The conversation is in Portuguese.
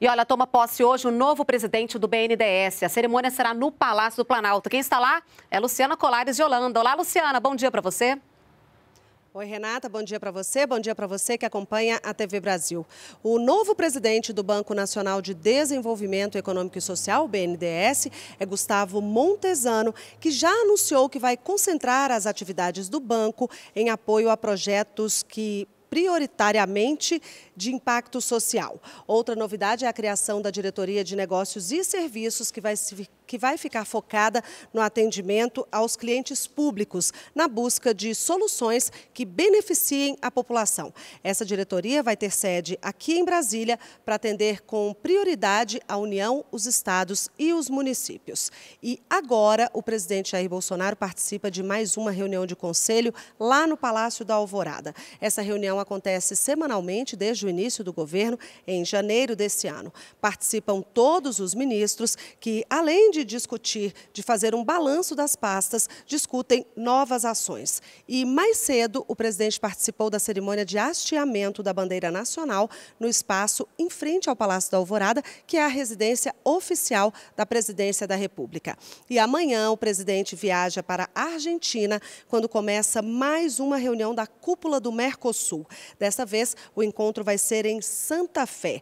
E olha, toma posse hoje o novo presidente do BNDES. A cerimônia será no Palácio do Planalto. Quem está lá é Luciana Colares de Holanda. Olá, Luciana, bom dia para você. Oi, Renata, bom dia para você, bom dia para você que acompanha a TV Brasil. O novo presidente do Banco Nacional de Desenvolvimento Econômico e Social, BNDES, é Gustavo Montesano, que já anunciou que vai concentrar as atividades do banco em apoio a projetos que prioritariamente de impacto social. Outra novidade é a criação da Diretoria de Negócios e Serviços, que vai se que vai ficar focada no atendimento aos clientes públicos, na busca de soluções que beneficiem a população. Essa diretoria vai ter sede aqui em Brasília para atender com prioridade a União, os estados e os municípios. E agora o presidente Jair Bolsonaro participa de mais uma reunião de conselho lá no Palácio da Alvorada. Essa reunião acontece semanalmente desde o início do governo, em janeiro desse ano. Participam todos os ministros que, além de de discutir, de fazer um balanço das pastas, discutem novas ações. E mais cedo, o presidente participou da cerimônia de hasteamento da bandeira nacional no espaço em frente ao Palácio da Alvorada, que é a residência oficial da presidência da República. E amanhã, o presidente viaja para a Argentina, quando começa mais uma reunião da cúpula do Mercosul. Dessa vez, o encontro vai ser em Santa Fé.